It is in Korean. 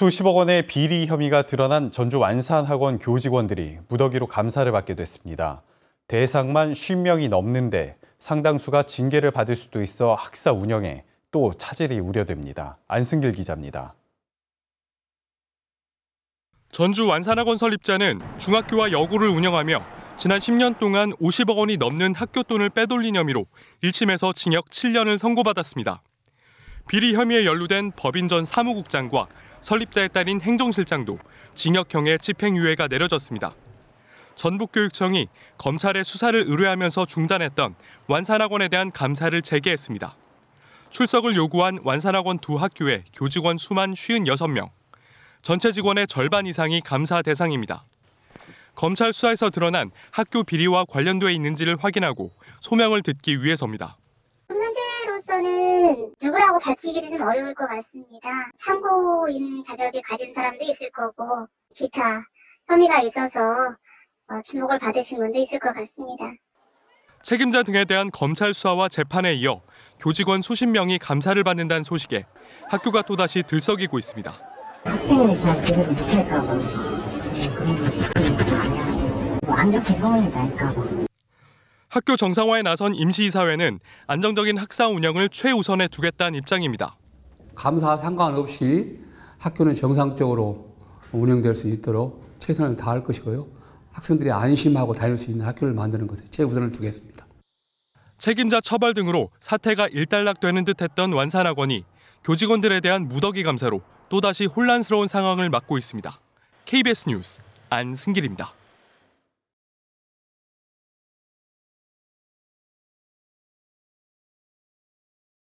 수십억 원의 비리 혐의가 드러난 전주 완산학원 교직원들이 무더기로 감사를 받게 됐습니다. 대상만 50명이 넘는데 상당수가 징계를 받을 수도 있어 학사 운영에 또 차질이 우려됩니다. 안승길 기자입니다. 전주 완산학원 설립자는 중학교와 여고를 운영하며 지난 10년 동안 50억 원이 넘는 학교 돈을 빼돌린 혐의로 1심에서 징역 7년을 선고받았습니다. 비리 혐의에 연루된 법인 전 사무국장과 설립자의 딸인 행정실장도 징역형의 집행유예가 내려졌습니다. 전북교육청이 검찰의 수사를 의뢰하면서 중단했던 완산학원에 대한 감사를 재개했습니다. 출석을 요구한 완산학원 두 학교의 교직원 수만 56명, 전체 직원의 절반 이상이 감사 대상입니다. 검찰 수사에서 드러난 학교 비리와 관련돼 있는지를 확인하고 소명을 듣기 위해서입니다. 대해는 누구라고 밝히기도 좀 어려울 것 같습니다. 참고인 자격이 가진 사람도 있을 거고 기타 혐의가 있어서 어, 주목을 받으신 분도 있을 것 같습니다. 책임자 등에 대한 검찰 수사와 재판에 이어 교직원 수십 명이 감사를 받는다는 소식에 학교가 또다시 들썩이고 있습니다. 학생이 잘지도 못할까 봐. 안 좋게 소이 날까 학교 정상화에 나선 임시이사회는 안정적인 학사 운영을 최우선에 두겠다는 입장입니다. 감사 상관없이 학교는 정상적으로 운영될 수 있도록 최선을 다할 것이고요. 학생들이 안심하고 다닐 수 있는 학교를 만드는 것에 최우선을 두겠습니다. 책임자 처벌 등으로 사태가 일단락되는 듯했던 완산학원이 교직원들에 대한 무더기 감사로 또다시 혼란스러운 상황을 맞고 있습니다. KBS 뉴스 안승길입니다.